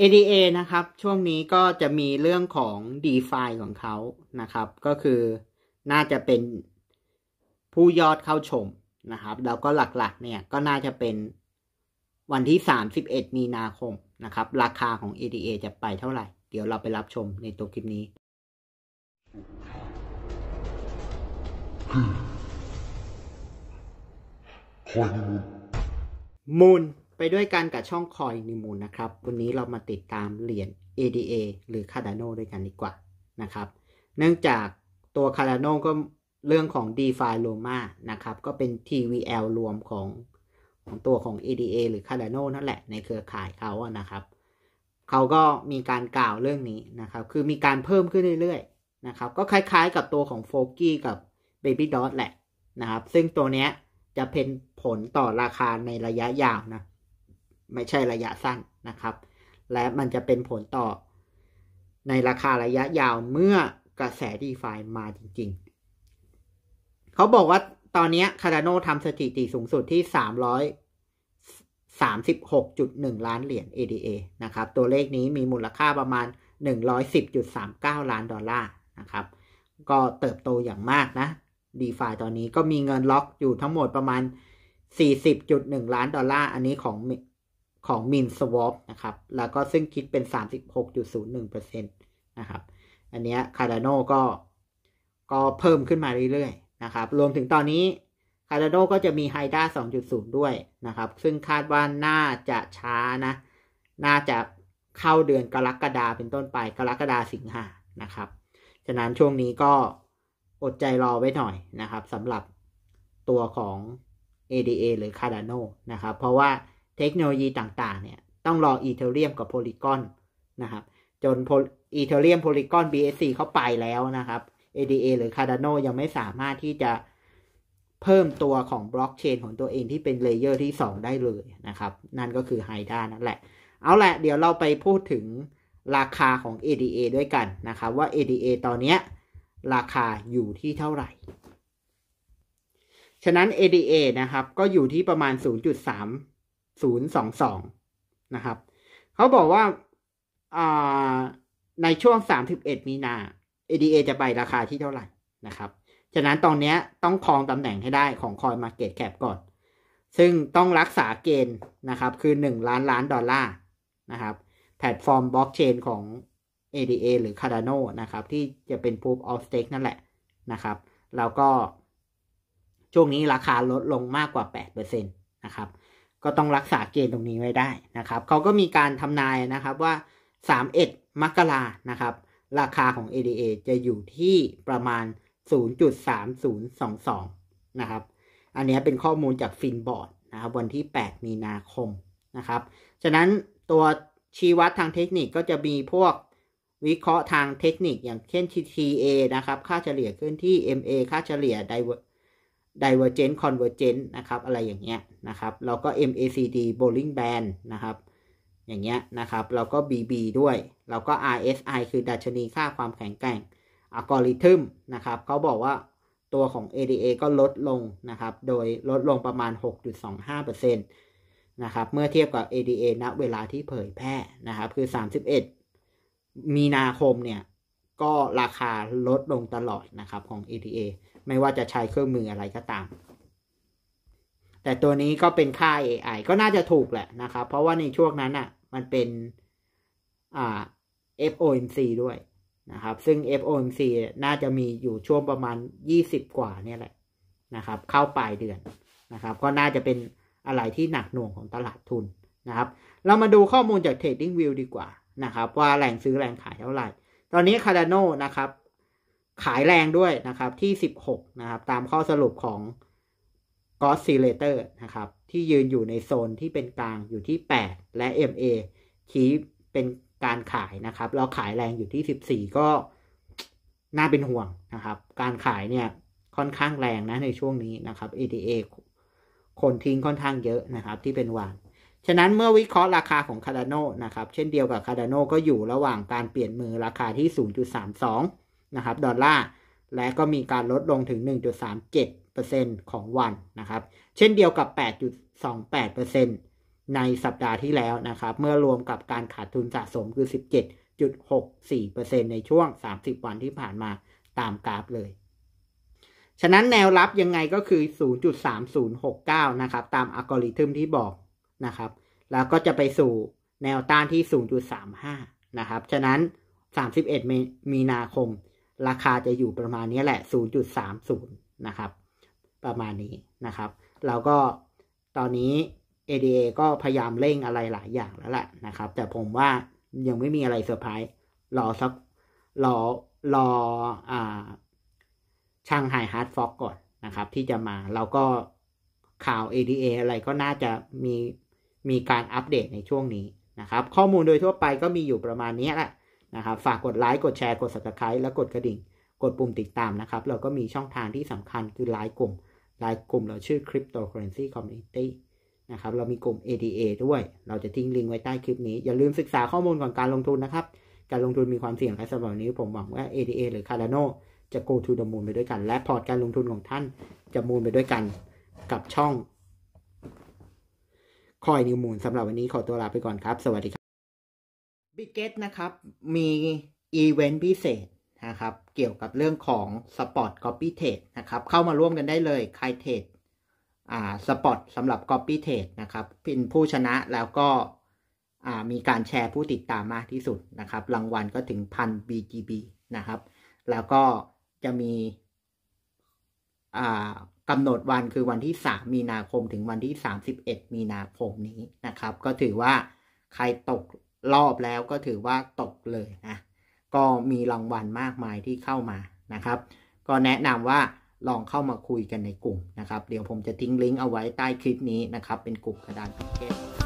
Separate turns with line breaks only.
ADA นะครับ ช่วงนี้ก็จะมีเรื่องของ DeFi ของเขานะครับ ก็คือน่าจะเป็นผู้ยอดเข้าชมนะครับ แล้วก็หลัก ๆ เนี่ยก็น่าจะเป็นวันที่ 31 มีนาคมนะครับ ราคาของ ADA จะไปเท่าไหร่ เดี๋ยวเราไปรับชมในตัวคลิปนี้คมูนไปด้วยกันกับช่องคอยนิมูลนะครับ วันนี้เรามาติดตามเหรียญ ADA หรือ Cardano ด้วยกันดีกว่านะครับ เนื่องจากตัว Cardano ก็เรื่องของ DeFi Loma นะครับ ก็เป็น TVL รวมของของตัวของ ADA หรือ Cardano นั่นแหละในเครือข่ายเขาอะนะครับ เขาก็มีการกล่าวเรื่องนี้นะครับ คือมีการเพิ่มขึ้นเรื่อย ๆ นะครับ ก็คล้ายๆ กับตัวของ f o ี y กับ Baby Dot แหละนะครับ ซึ่งตัวเนี้ยจะเป็นผลต่อราคาในระยะยาวนะไม่ใช่ระยะสั้นนะครับ และมันจะเป็นผลต่อ ในราคาระยะยาวเมื่อกระแสดีฟามาจริงๆ เขาบอกว่าตอนนี้คาร์โนทำสถิติสูงสุดที่ 336.1 ล้านเหรียญ ADA นะครับ ตัวเลขนี้มีมูลค่าประมาณ 110.39 ล้านดอลลาร์นะครับ ก็เติบโตอย่างมากนะ d e f าตอนนี้ก็มีเงินล็อกอยู่ทั้งหมดประมาณ 40.1 ล้านดอลลาร์ อันนี้ของของ m i n Swap นะครับ แล้วก็ซึ่งคิดเป็น 36.01%นะครับ อันเนี้ย Cardano ก็ก็เพิ่มขึ้นมาเรื่อยๆนะครับ รวมถึงตอนนี้ Cardano ก็จะมี Hydra 2.0 ด้วยนะครับ ซึ่งคาดว่าน่าจะช้านะ น่าจะเข้าเดือนกรกฎาเป็นต้นไปกรกฎาสิงหานะครับ ฉะนั้นช่วงนี้ก็อดใจรอไว้หน่อยนะครับสำหรับตัวของ ADA หรือ Cardano นะครับ เพราะว่าเทคโนโลยีต่างๆเนี่ยต้องรออีเทเรียมกับโพลีกอนนะครับ จนอีเทเรียมโพลีกอน BSC เขาไปแล้วนะครับ ADA หรือ Cardano ยังไม่สามารถที่จะเพิ่มตัวของบล็อกเชนของตัวเองที่เป็นเลเยอร์ที่ 2 ได้เลยนะครับ นั่นก็คือไฮด้านั่นแหละ เอาละเดี๋ยวเราไปพูดถึงราคาของ ADA ด้วยกันนะครับว่า ADA ตอนนี้ราคาอยู่ที่เท่าไหร่ ฉะนั้น ADA นะครับ ก็อยู่ที่ประมาณ 0.3 022 นะครับเขาบอกว่าในช่วง 31 มีนา ADA จะไปราคาที่เท่าไหร่นะครับฉะนั้นตอนนี้ต้องครองตำแหน่งให้ได้ของคอยมาเก็ตแคปก่อน ซึ่งต้องรักษาเกณฑ์นะครับคือ 1 ล้านล้านดอลลาร์นะครับ แพลตฟอร์มบล็อกเชนของ ADA หรือ Cardano นะครับที่จะเป็น Proof of Stake นั่นแหละนะครับ แล้วก็ช่วงนี้ราคาลดลงมากกว่า 8%นะครับก็ต้องรักษาเกณฑ์ตรงนี้ไว้ได้นะครับ เขาก็มีการทำนายนะครับว่า 31 มกรานะครับ ราคาของ ADA จะอยู่ที่ประมาณ 0.3022 นะครับ อันนี้เป็นข้อมูลจากฟินบอร์ดนะครับวันที่ 8 มีนาคมนะครับฉะนั้นตัวชี้วัดทางเทคนิคก็จะมีพวกวิเคราะห์ทางเทคนิคอย่างเช่น TTA นะครับค่าเฉลี่ยเคลื่อนที่ MA ค่าเฉลี่ย Diver divergent convergent นะครับ อะไรอย่างเงี้ยนะครับแล้วก็ MACD b o w l i n g Band นะครับ อย่างเงี้ยนะครับแล้วก็ BB ด้วยแล้วก็ RSI คือดัชนีค่าความแข็งแกร่งอัลกอริทึมนะครับเขาบอกว่าตัวของ ADA ก็ลดลงนะครับ โดยลดลงประมาณ 6.25%นะครับ เมื่อเทียบกับ ADA ณเวลาที่เผยแพร่นะครับ คือ 31 มีนาคมเนี่ยก็ราคาลดลงตลอดนะครับของ ETA ไม่ว่าจะใช้เครื่องมืออะไรก็ตาม แต่ตัวนี้ก็เป็นค่า AI ก็น่าจะถูกแหละนะครับ เพราะว่าในช่วงนั้นอะ่ะมันเป็นอ่า FOMC ด้วยนะครับ ซึ่ง FOMC น่าจะมีอยู่ช่วงประมาณ20กว่าเนี่ยแหละนะครับ เข้าปลายเดือนนะครับก็น่าจะเป็นอะไรที่หนักหน่วงของตลาดทุนนะครับ เรามาดูข้อมูลจาก TradingView ดีกว่านะครับ ว่าแหล่งซื้อแหล่งขายเท่าไหร่ตอนนี้คาร์ดานนะครับ ขายแรงด้วยนะครับที่ 16 นะครับ ตามข้อสรุปของกอสซีเลเตอร์นะครับ ที่ยืนอยู่ในโซนที่เป็นกลางอยู่ที่ 8 และ MA ชี้เป็นการขายนะครับแล้วขายแรงอยู่ที่ 14 ก็น่าเป็นห่วงนะครับการขายเนี่ยค่อนข้างแรงนะในช่วงนี้นะครับี t a คนทิ้งค่อนข้างเยอะนะครับ ที่เป็นวานฉะนั้นเมื่อวิเคราะห์ราคาของคาร์ดโนนะครับเช่นเดียวกับคาร์ดโนก็อยู่ระหว่างการเปลี่ยนมือราคาที่ 0.32 นะครับดอลลาร์และก็มีการลดลงถึง 1.37%ของวันนะครับเช่นเดียวกับ 8.28%ในสัปดาห์ที่แล้วนะครับเมื่อรวมกับการขาดทุนสะสมคือ 17.64%ในช่วง 30 วันที่ผ่านมาตามกราฟเลย ฉะนั้นแนวรับยังไงก็คือ 0.3069 นะครับ ตามอัลกอริทึมที่บอกนะครับแล้วก็จะไปสู่แนวต้านที่ 0.35 นะครับ ฉะนั้น 31 มีนาคม ราคาจะอยู่ประมาณนี้แหละ 0.30 นะครับ ประมาณนี้นะครับแล้วก็ตอนนี้ ADA ก็พยายามเร่งอะไรหลายอย่างแล้วแหละนะครับแต่ผมว่ายังไม่มีอะไรเซอร์ไพรส์รอสักรอ รออ่าช่างไฮฮาร์ดฟอกก่อน นะครับที่จะมา แล้วก็ข่าว ADA อะไรก็น่าจะมีมีการอัปเดตในช่วงนี้นะครับข้อมูลโดยทั่วไปก็มีอยู่ประมาณนี้แหละนะครับฝากกดไลค์กดแชร์กด subscribe และกดกระดิ่ง กดปุ่มติดตามนะครับ เราก็มีช่องทางที่สำคัญคือไลน์กลุ่มไลน์กลุ่มเราชื่อ Cryptocurrency Community นะครับเรามีกลุ่ม ADA ด้วย เราจะทิ้งลิงก์ไว้ใต้คลิปนี้ อย่าลืมศึกษาข้อมูลก่อนการลงทุนนะครับ การลงทุนมีความเสี่ยงและสำหรับนี้ผมหวังว่า ADA หรือ Cardano จะ go to the moon ไปด้วยกันและพอร์ตการลงทุนของท่าน จะมูลไปด้วยกันกับช่องคอยนิวมูลสำหรับวันนี้ขอตัวลาไปก่อนครับ สวัสดีครับบิ๊กเกตนะครับ มีอีเวนต์พิเศษนะครับ เกี่ยวกับเรื่องของสปอร์ตคอปปี้เทรดนะครับ เข้ามาร่วมกันได้เลย ใครเทรดอ่าสปอร์ตสำหรับคอปปี้เทรดนะครับเป็นผู้ชนะแล้วก็อ่ามีการแชร์ผู้ติดตามมากที่สุดนะครับรางวัลก็ถึงพัน BGB นะครับ แล้วก็จะมี อ่ากำหนดวันคือวันที่ 3 มีนาคมถึงวันที่ 31 มีนาคมนี้นะครับ ก็ถือว่าใครตกรอบแล้วก็ถือว่าตกเลยนะก็มีรางวัลมากมายที่เข้ามานะครับ ก็แนะนำว่าลองเข้ามาคุยกันในกลุ่มนะครับ เดี๋ยวผมจะทิ้งลิงก์เอาไว้ใต้คลิปนี้นะครับ เป็นกลุ่มกระดานพิเศษ